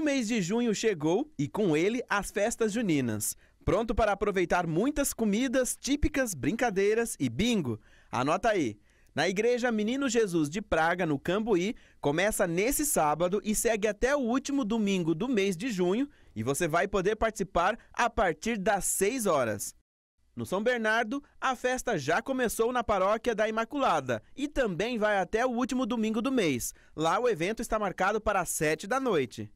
O mês de junho chegou e com ele as festas juninas. Pronto para aproveitar muitas comidas típicas, brincadeiras e bingo. Anota aí. Na Igreja Menino Jesus de Praga, no Cambuí, começa nesse sábado e segue até o último domingo do mês de junho e você vai poder participar a partir das 6 horas. No São Bernardo, a festa já começou na paróquia da Imaculada e também vai até o último domingo do mês. Lá o evento está marcado para as 7 da noite.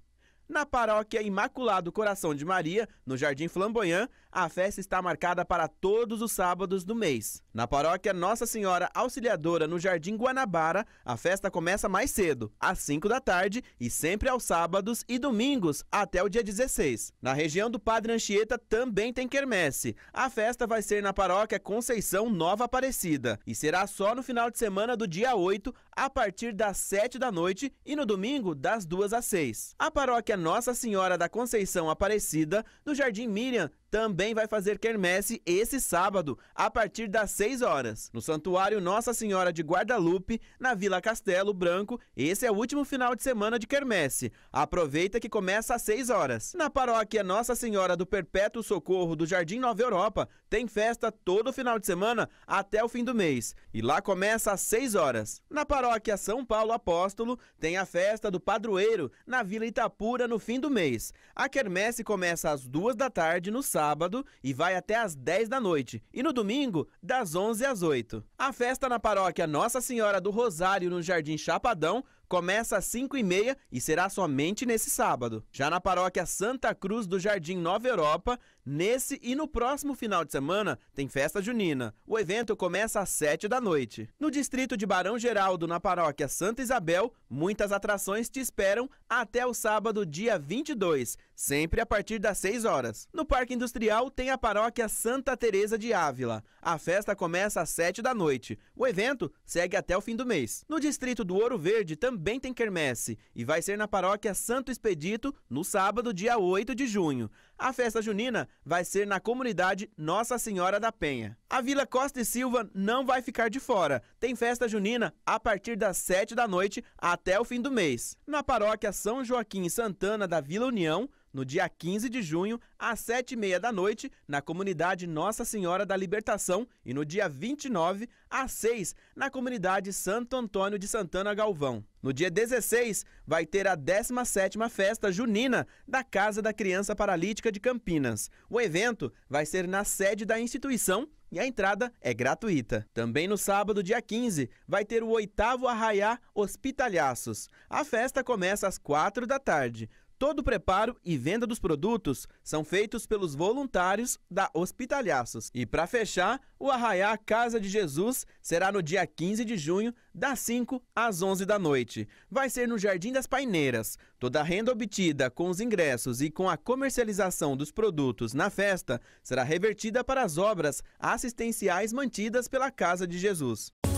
Na paróquia Imaculado Coração de Maria, no Jardim Flamboyant, a festa está marcada para todos os sábados do mês. Na paróquia Nossa Senhora Auxiliadora, no Jardim Guanabara, a festa começa mais cedo, às 5 da tarde, e sempre aos sábados e domingos, até o dia 16. Na região do Padre Anchieta também tem quermesse. A festa vai ser na paróquia Conceição Nova Aparecida e será só no final de semana do dia 8, a partir das 7 da noite, e no domingo, das 2 às 6. A paróquia nossa Senhora da Conceição Aparecida, no Jardim Miriam, também vai fazer quermesse esse sábado, a partir das 6 horas, no Santuário Nossa Senhora de Guadalupe, na Vila Castelo Branco. Esse é o último final de semana de quermesse. Aproveita que começa às 6 horas. Na paróquia Nossa Senhora do Perpétuo Socorro do Jardim Nova Europa, tem festa todo final de semana até o fim do mês. E lá começa às 6 horas. Na paróquia São Paulo Apóstolo, tem a festa do Padroeiro, na Vila Itapura, no fim do mês. A quermesse começa às 2 da tarde no sábado sábado e vai até às 10 da noite, e no domingo, das 11 às 8. A festa na paróquia Nossa Senhora do Rosário, no Jardim Chapadão, começa às 5 e meia e será somente nesse sábado. Já na paróquia Santa Cruz do Jardim Nova Europa, nesse e no próximo final de semana tem festa junina. O evento começa às 7 da noite. No distrito de Barão Geraldo, na paróquia Santa Isabel, muitas atrações te esperam até o sábado, dia 22, sempre a partir das 6 horas. No Parque Industrial tem a paróquia Santa Teresa de Ávila. A festa começa às 7 da noite. O evento segue até o fim do mês. No distrito do Ouro Verde também também tem quermesse e vai ser na paróquia Santo Expedito no sábado, dia 8 de junho. A festa junina vai ser na comunidade Nossa Senhora da Penha. A Vila Costa e Silva não vai ficar de fora. Tem festa junina a partir das 7 da noite até o fim do mês. Na paróquia São Joaquim Santana da Vila União, no dia 15 de junho, às 7h30 da noite, na comunidade Nossa Senhora da Libertação, e no dia 29, às 6, na comunidade Santo Antônio de Santana Galvão. No dia 16, vai ter a 17 Festa Junina da Casa da Criança Paralítica de Campinas. O evento vai ser na sede da instituição e a entrada é gratuita. Também no sábado, dia 15, vai ter o oitavo Arraiá Hospitalhaços. A festa começa às quatro da tarde. Todo o preparo e venda dos produtos são feitos pelos voluntários da Hospitalhaços. E para fechar, o Arraiá Casa de Jesus será no dia 15 de junho, das 5 às 11 da noite. Vai ser no Jardim das Paineiras. Toda a renda obtida com os ingressos e com a comercialização dos produtos na festa será revertida para as obras assistenciais mantidas pela Casa de Jesus.